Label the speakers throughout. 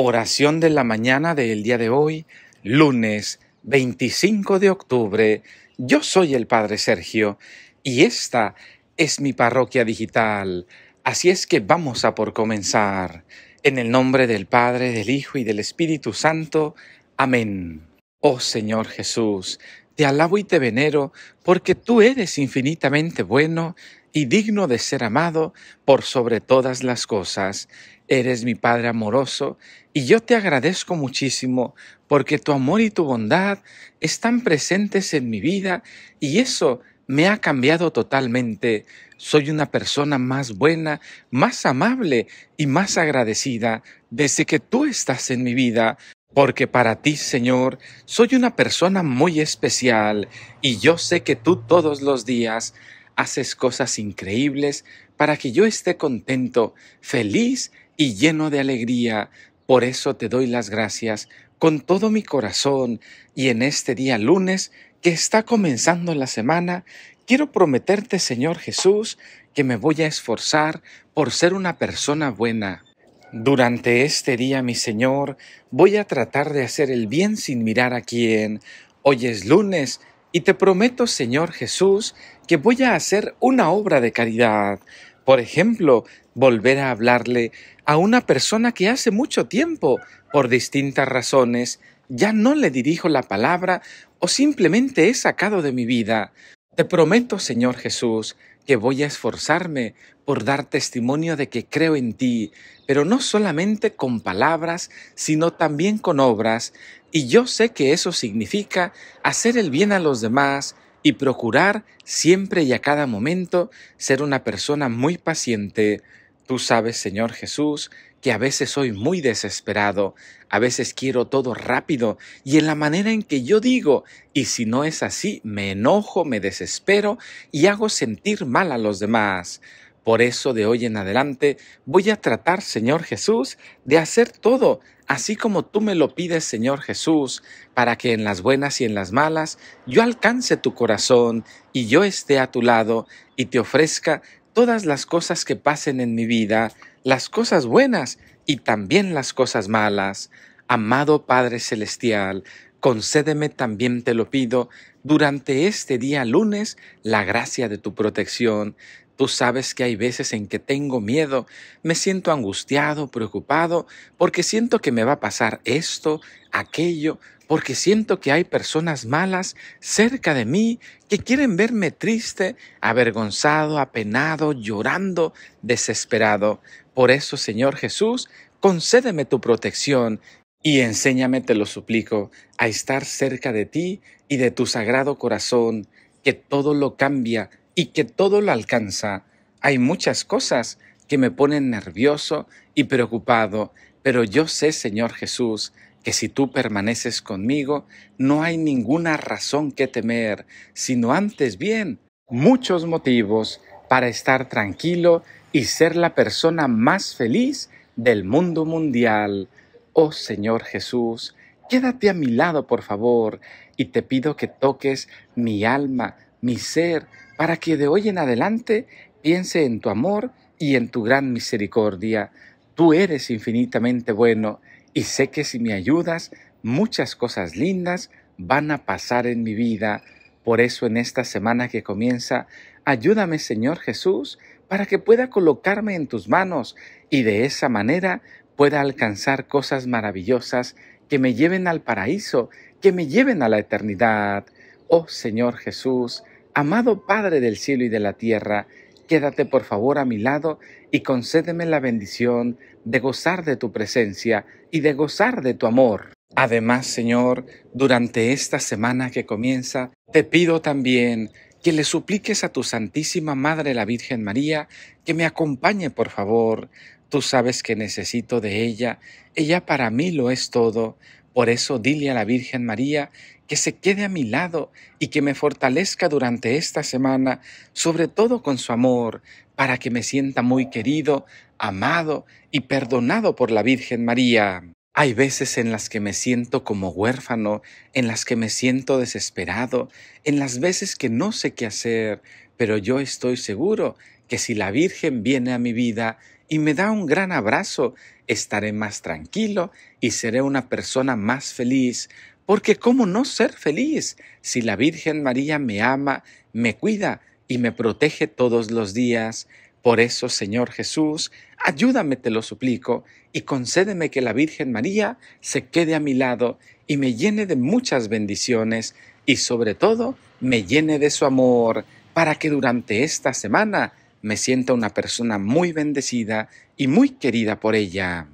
Speaker 1: Oración de la mañana del día de hoy, lunes 25 de octubre. Yo soy el Padre Sergio y esta es mi parroquia digital. Así es que vamos a por comenzar. En el nombre del Padre, del Hijo y del Espíritu Santo. Amén. Oh Señor Jesús, te alabo y te venero porque tú eres infinitamente bueno y digno de ser amado por sobre todas las cosas. Eres mi Padre amoroso y yo te agradezco muchísimo porque tu amor y tu bondad están presentes en mi vida y eso me ha cambiado totalmente. Soy una persona más buena, más amable y más agradecida desde que tú estás en mi vida porque para ti, Señor, soy una persona muy especial y yo sé que tú todos los días haces cosas increíbles para que yo esté contento, feliz y lleno de alegría. Por eso te doy las gracias con todo mi corazón y en este día lunes que está comenzando la semana, quiero prometerte, Señor Jesús, que me voy a esforzar por ser una persona buena. Durante este día, mi Señor, voy a tratar de hacer el bien sin mirar a quién. Hoy es lunes y te prometo, Señor Jesús, que voy a hacer una obra de caridad. Por ejemplo, volver a hablarle a una persona que hace mucho tiempo, por distintas razones, ya no le dirijo la palabra o simplemente he sacado de mi vida. Te prometo, Señor Jesús, que voy a esforzarme por dar testimonio de que creo en ti, pero no solamente con palabras, sino también con obras, y yo sé que eso significa hacer el bien a los demás y procurar siempre y a cada momento ser una persona muy paciente. Tú sabes, Señor Jesús, que a veces soy muy desesperado, a veces quiero todo rápido y en la manera en que yo digo, y si no es así, me enojo, me desespero y hago sentir mal a los demás. Por eso de hoy en adelante voy a tratar, Señor Jesús, de hacer todo así como tú me lo pides, Señor Jesús, para que en las buenas y en las malas yo alcance tu corazón y yo esté a tu lado y te ofrezca todas las cosas que pasen en mi vida, las cosas buenas y también las cosas malas. Amado Padre Celestial, concédeme también, te lo pido, durante este día lunes, la gracia de tu protección. Tú sabes que hay veces en que tengo miedo, me siento angustiado, preocupado, porque siento que me va a pasar esto, aquello, porque siento que hay personas malas cerca de mí que quieren verme triste, avergonzado, apenado, llorando, desesperado. Por eso, Señor Jesús, concédeme tu protección y enséñame, te lo suplico, a estar cerca de ti y de tu sagrado corazón, que todo lo cambia y que todo lo alcanza. Hay muchas cosas que me ponen nervioso y preocupado, pero yo sé, Señor Jesús, que si tú permaneces conmigo, no hay ninguna razón que temer, sino antes bien, muchos motivos para estar tranquilo y ser la persona más feliz del mundo mundial. Oh Señor Jesús, quédate a mi lado, por favor, y te pido que toques mi alma, mi ser, para que de hoy en adelante piense en tu amor y en tu gran misericordia. Tú eres infinitamente bueno y sé que si me ayudas, muchas cosas lindas van a pasar en mi vida. Por eso en esta semana que comienza, ayúdame Señor Jesús para que pueda colocarme en tus manos y de esa manera pueda alcanzar cosas maravillosas que me lleven al paraíso, que me lleven a la eternidad. Oh Señor Jesús, Amado Padre del cielo y de la tierra, quédate por favor a mi lado y concédeme la bendición de gozar de tu presencia y de gozar de tu amor. Además, Señor, durante esta semana que comienza, te pido también que le supliques a tu Santísima Madre la Virgen María que me acompañe, por favor. Tú sabes que necesito de ella, ella para mí lo es todo. Por eso dile a la Virgen María que se quede a mi lado y que me fortalezca durante esta semana, sobre todo con su amor, para que me sienta muy querido, amado y perdonado por la Virgen María. Hay veces en las que me siento como huérfano, en las que me siento desesperado, en las veces que no sé qué hacer, pero yo estoy seguro que si la Virgen viene a mi vida y me da un gran abrazo, estaré más tranquilo y seré una persona más feliz, porque ¿cómo no ser feliz si la Virgen María me ama, me cuida y me protege todos los días? Por eso, Señor Jesús, ayúdame, te lo suplico, y concédeme que la Virgen María se quede a mi lado y me llene de muchas bendiciones y sobre todo me llene de su amor, para que durante esta semana me sienta una persona muy bendecida y muy querida por ella.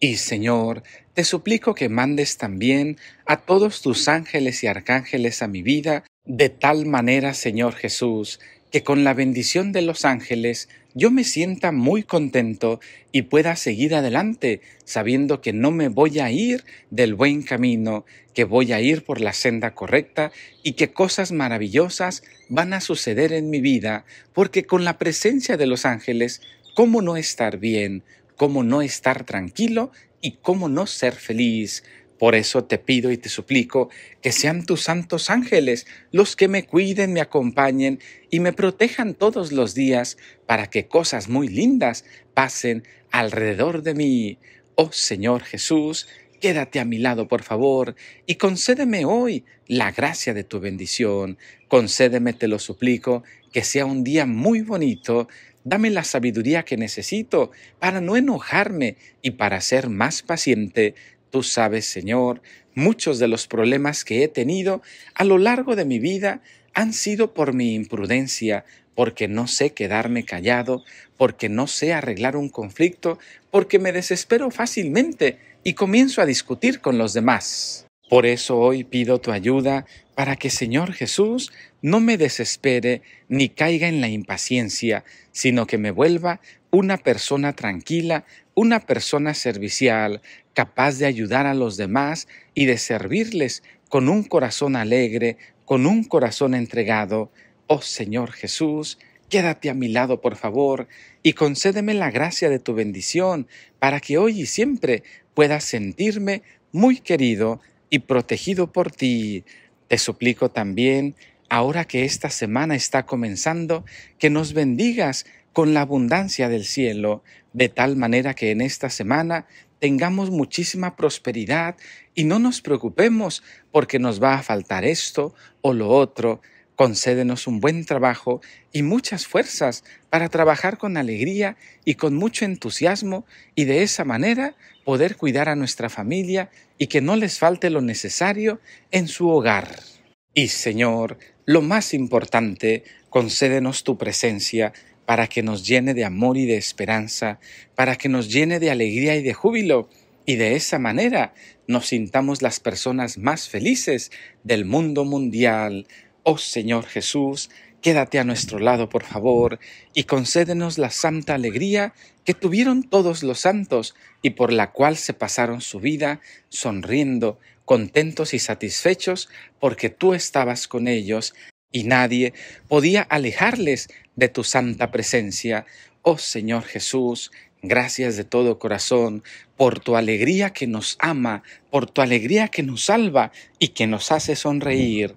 Speaker 1: Y Señor, te suplico que mandes también a todos tus ángeles y arcángeles a mi vida, de tal manera, Señor Jesús, que con la bendición de los ángeles yo me sienta muy contento y pueda seguir adelante sabiendo que no me voy a ir del buen camino, que voy a ir por la senda correcta y que cosas maravillosas van a suceder en mi vida, porque con la presencia de los ángeles, ¿cómo no estar bien? cómo no estar tranquilo y cómo no ser feliz. Por eso te pido y te suplico que sean tus santos ángeles los que me cuiden, me acompañen y me protejan todos los días para que cosas muy lindas pasen alrededor de mí. Oh Señor Jesús, quédate a mi lado, por favor, y concédeme hoy la gracia de tu bendición. Concédeme, te lo suplico, que sea un día muy bonito Dame la sabiduría que necesito para no enojarme y para ser más paciente. Tú sabes, Señor, muchos de los problemas que he tenido a lo largo de mi vida han sido por mi imprudencia, porque no sé quedarme callado, porque no sé arreglar un conflicto, porque me desespero fácilmente y comienzo a discutir con los demás. Por eso hoy pido tu ayuda para que Señor Jesús no me desespere ni caiga en la impaciencia, sino que me vuelva una persona tranquila, una persona servicial, capaz de ayudar a los demás y de servirles con un corazón alegre, con un corazón entregado. Oh Señor Jesús, quédate a mi lado, por favor, y concédeme la gracia de tu bendición, para que hoy y siempre puedas sentirme muy querido y protegido por ti. Te suplico también, ahora que esta semana está comenzando, que nos bendigas con la abundancia del cielo, de tal manera que en esta semana tengamos muchísima prosperidad y no nos preocupemos porque nos va a faltar esto o lo otro, Concédenos un buen trabajo y muchas fuerzas para trabajar con alegría y con mucho entusiasmo y de esa manera poder cuidar a nuestra familia y que no les falte lo necesario en su hogar. Y Señor, lo más importante, concédenos tu presencia para que nos llene de amor y de esperanza, para que nos llene de alegría y de júbilo, y de esa manera nos sintamos las personas más felices del mundo mundial. Oh Señor Jesús, quédate a nuestro lado, por favor, y concédenos la santa alegría que tuvieron todos los santos y por la cual se pasaron su vida sonriendo, contentos y satisfechos, porque tú estabas con ellos y nadie podía alejarles de tu santa presencia. Oh Señor Jesús, gracias de todo corazón por tu alegría que nos ama, por tu alegría que nos salva y que nos hace sonreír.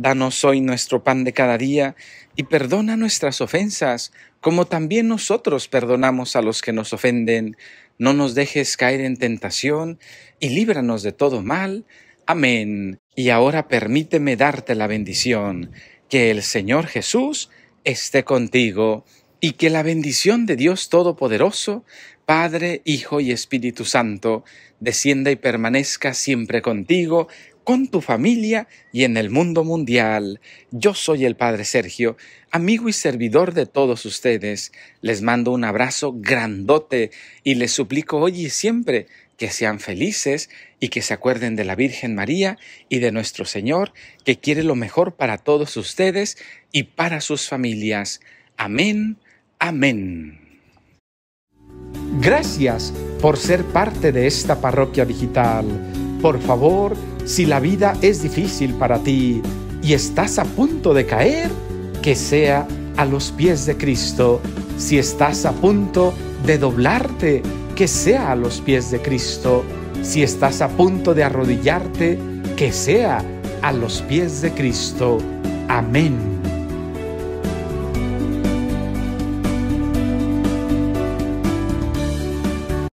Speaker 1: Danos hoy nuestro pan de cada día y perdona nuestras ofensas, como también nosotros perdonamos a los que nos ofenden. No nos dejes caer en tentación y líbranos de todo mal. Amén. Y ahora permíteme darte la bendición. Que el Señor Jesús esté contigo y que la bendición de Dios Todopoderoso, Padre, Hijo y Espíritu Santo, descienda y permanezca siempre contigo con tu familia y en el mundo mundial. Yo soy el Padre Sergio, amigo y servidor de todos ustedes. Les mando un abrazo grandote y les suplico hoy y siempre que sean felices y que se acuerden de la Virgen María y de nuestro Señor, que quiere lo mejor para todos ustedes y para sus familias. Amén, amén. Gracias por ser parte de esta parroquia digital. Por favor, si la vida es difícil para ti y estás a punto de caer, que sea a los pies de Cristo. Si estás a punto de doblarte, que sea a los pies de Cristo. Si estás a punto de arrodillarte, que sea a los pies de Cristo. Amén.